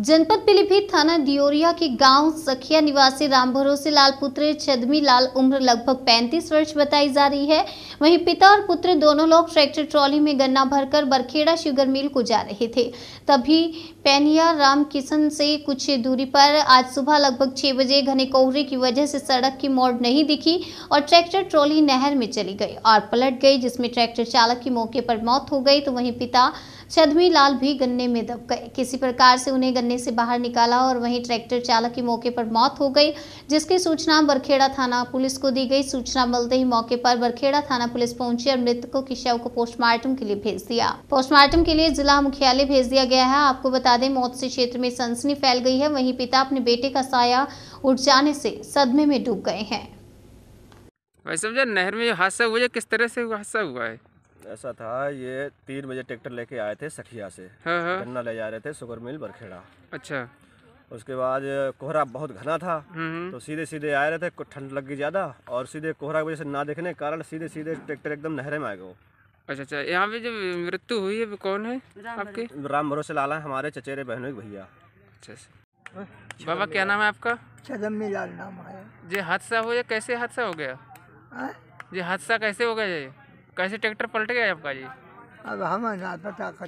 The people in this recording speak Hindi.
जनपद पीलीभीत थाना दियोरिया के गांव सखिया निवासी राम भरोसे लाल पुत्र छदमी लाल उम्र लगभग 35 वर्ष बताई जा रही है वहीं पिता और पुत्र दोनों लोग ट्रैक्टर ट्रॉली में गन्ना भरकर बरखेड़ा शुगर मिल को जा रहे थे तभी पैनिया राम किशन से कुछ दूरी पर आज सुबह लगभग छः बजे घने कोहरे की वजह से सड़क की मोड़ नहीं दिखी और ट्रैक्टर ट्रॉली नहर में चली गई और पलट गई जिसमें ट्रैक्टर चालक की मौके पर मौत हो गई तो वहीं पिता छदमी लाल भी गन्ने में दब गए किसी प्रकार से उन्हें करने से बाहर निकाला और वहीं ट्रैक्टर चालक की मौके पर मौत हो गई जिसकी सूचना बरखेड़ा थाना पुलिस को दी गई सूचना मिलते ही मौके पर बरखेड़ा थाना पुलिस पहुंची और मृतकों की शव को पोस्टमार्टम के लिए भेज दिया पोस्टमार्टम के लिए जिला मुख्यालय भेज दिया गया है आपको बता दें मौत से क्षेत्र में सनसनी फैल गई है वहीं पिता अपने बेटे का साया उठ जाने से सदमे में डूब गए हैं भाई समझा नहर में जो हादसा हुआ किस तरह से हादसा हुआ है ऐसा था ये तीन बजे ट्रैक्टर लेके आए थे सखिया से हाँ, हाँ। गन्ना ले जा रहे थे सुगर मिल बरखेड़ा अच्छा उसके बाद कोहरा बहुत घना था हम्म, हम्म। तो सीधे सीधे आ रहे थे ठंड लग गई ज़्यादा और सीधे कोहरा की वजह से ना देखने के कारण सीधे सीधे ट्रैक्टर एकदम नहरे में आ गए अच्छा अच्छा यहाँ पे जो मृत्यु हुई है कौन है आपके राम भरोसे लाला हमारे चचेरे बहनों के भैया अच्छा, अच्छा। बाबा क्या नाम है आपका छगम्मी लाल नाम है जी हादसा हो या कैसे हादसा हो गया जी हाँ? हादसा कैसे हो गया ये कैसे ट्रैक्टर पलट गया आपका जी अब हम ना पता